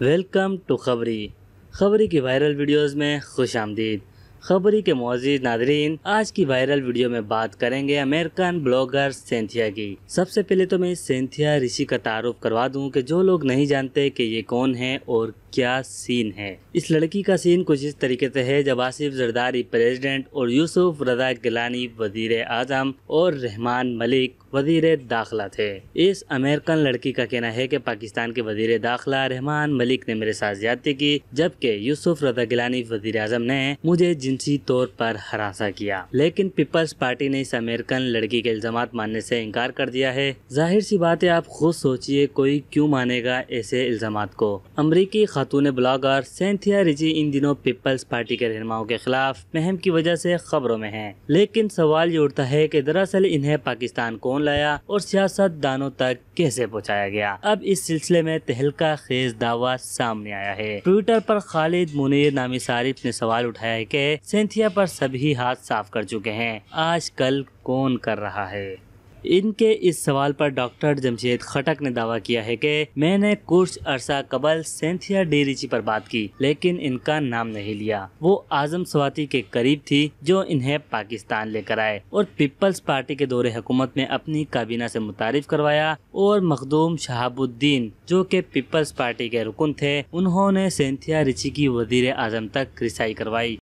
welcome to खबरी खबरी की वायरल वीडियोस में खुश आमदीद खबरी के मोजीज नादरीन आज की वायरल वीडियो में बात करेंगे अमेरिकन ब्लॉगर सेंथिया की सबसे पहले तो मैं सेंथिया ऋषि का तारुफ करवा दूं कि जो लोग नहीं जानते कि ये कौन है और क्या सीन है इस लड़की का सीन कुछ इस तरीके से है जब आसिफ जरदारी प्रेसिडेंट और यूसुफ रजा गिलानी वजीर आजम और रहमान मलिक वजीर दाखिला थे इस अमेरिकन लड़की का कहना है कि पाकिस्तान के वजीर दाखिला रहमान मलिक ने मेरे साथ ज्यादा की जबकि यूसुफ रजा गिलानी वजीर आजम ने मुझे जिनसी तौर पर हरासा किया लेकिन पीपल्स पार्टी ने इस अमेरिकन लड़की के इल्जाम मानने से इनकार कर दिया है जाहिर सी बात है आप खुद सोचिए कोई क्यों मानेगा ऐसे इल्जाम को अमरीकी खातून ब्लागर सेंथिया रिजी इन दिनों पीपल्स पार्टी के रहनुमाओं के खिलाफ महम की वजह से खबरों में हैं लेकिन सवाल ये उठता है कि दरअसल इन्हें पाकिस्तान कौन लाया और सियासत दानों तक कैसे पहुंचाया गया अब इस सिलसिले में तहलका खेज दावा सामने आया है ट्विटर पर खालिद मुनीर नामी सारिफ ने सवाल उठाया है की सेंथिया पर सभी हाथ साफ कर चुके हैं आज कल कौन कर रहा है इनके इस सवाल पर डॉक्टर जमशेद खटक ने दावा किया है कि मैंने कुछ अरसा कबल सेंथिया डेरीची पर बात की लेकिन इनका नाम नहीं लिया वो आजम स्वाति के करीब थी जो इन्हें पाकिस्तान लेकर आए और पीपल्स पार्टी के दौरे हुकूमत में अपनी काबीना से मुतारफ करवाया और मखदूम शहाबुद्दीन जो के पीपल्स पार्टी के रुकन थे उन्होंने सेंथिया रिची की वजीर आजम तक रिसाई करवाई